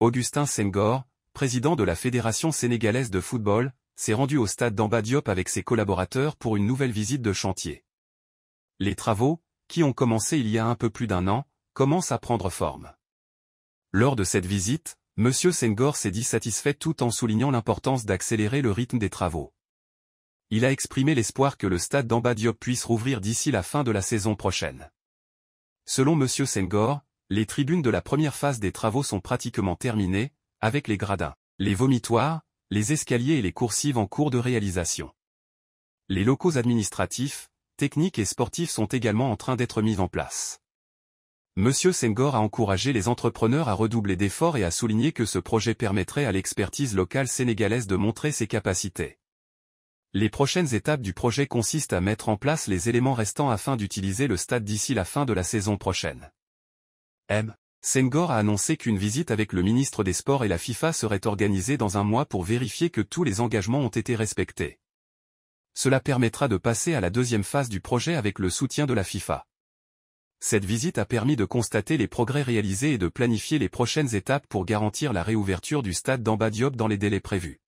Augustin Senghor, président de la Fédération sénégalaise de football, s'est rendu au stade d'Ambadiop avec ses collaborateurs pour une nouvelle visite de chantier. Les travaux, qui ont commencé il y a un peu plus d'un an, commencent à prendre forme. Lors de cette visite, M. Senghor s'est dissatisfait tout en soulignant l'importance d'accélérer le rythme des travaux. Il a exprimé l'espoir que le stade d'Ambadiop puisse rouvrir d'ici la fin de la saison prochaine. Selon M. Senghor, les tribunes de la première phase des travaux sont pratiquement terminées, avec les gradins, les vomitoires, les escaliers et les coursives en cours de réalisation. Les locaux administratifs, techniques et sportifs sont également en train d'être mis en place. Monsieur Senghor a encouragé les entrepreneurs à redoubler d'efforts et a souligné que ce projet permettrait à l'expertise locale sénégalaise de montrer ses capacités. Les prochaines étapes du projet consistent à mettre en place les éléments restants afin d'utiliser le stade d'ici la fin de la saison prochaine. M. Senghor a annoncé qu'une visite avec le ministre des Sports et la FIFA serait organisée dans un mois pour vérifier que tous les engagements ont été respectés. Cela permettra de passer à la deuxième phase du projet avec le soutien de la FIFA. Cette visite a permis de constater les progrès réalisés et de planifier les prochaines étapes pour garantir la réouverture du stade d'Ambadiop dans les délais prévus.